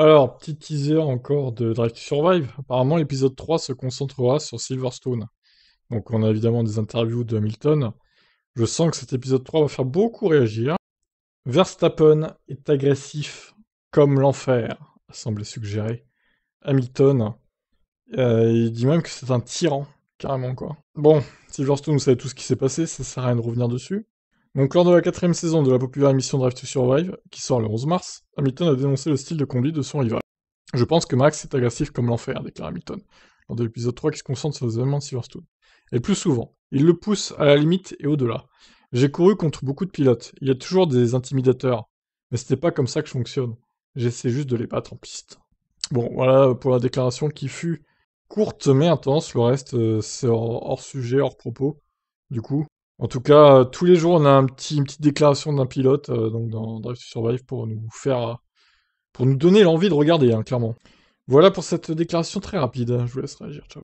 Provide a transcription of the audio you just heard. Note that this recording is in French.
Alors, petit teaser encore de Drive to Survive. Apparemment, l'épisode 3 se concentrera sur Silverstone. Donc, on a évidemment des interviews de Hamilton. Je sens que cet épisode 3 va faire beaucoup réagir. Verstappen est agressif comme l'enfer, semblait suggérer Hamilton. Euh, il dit même que c'est un tyran, carrément quoi. Bon, Silverstone, vous savez tout ce qui s'est passé, ça sert à rien de revenir dessus. Donc, lors de la quatrième saison de la populaire émission Drive to Survive, qui sort le 11 mars, Hamilton a dénoncé le style de conduite de son rival. Je pense que Max est agressif comme l'enfer, déclare Hamilton, lors de l'épisode 3 qui se concentre sur les événements de Silverstone. Et plus souvent, il le pousse à la limite et au-delà. J'ai couru contre beaucoup de pilotes, il y a toujours des intimidateurs, mais c'était pas comme ça que je fonctionne. J'essaie juste de les battre en piste. Bon, voilà pour la déclaration qui fut courte mais intense, le reste euh, c'est hors sujet, hors propos, du coup. En tout cas, euh, tous les jours, on a un une petite déclaration d'un pilote euh, donc dans Drive to Survive pour nous faire, euh, pour nous donner l'envie de regarder, hein, clairement. Voilà pour cette déclaration très rapide. Je vous laisse réagir. Ciao.